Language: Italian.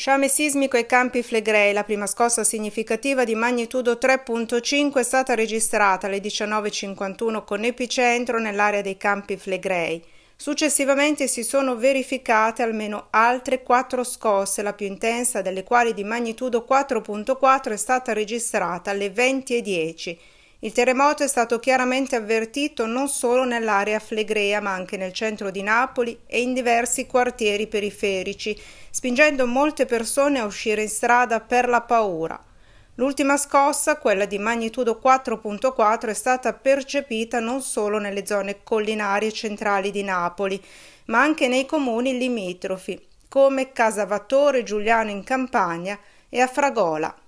Sciame sismico ai Campi Flegrei, la prima scossa significativa di magnitudo 3.5 è stata registrata alle 19.51 con epicentro nell'area dei Campi Flegrei. Successivamente si sono verificate almeno altre quattro scosse, la più intensa delle quali di magnitudo 4.4 è stata registrata alle 20.10. Il terremoto è stato chiaramente avvertito non solo nell'area flegrea, ma anche nel centro di Napoli e in diversi quartieri periferici, spingendo molte persone a uscire in strada per la paura. L'ultima scossa, quella di magnitudo 4.4, è stata percepita non solo nelle zone collinari e centrali di Napoli, ma anche nei comuni limitrofi, come Casavatore, Giuliano in Campania e a Fragola.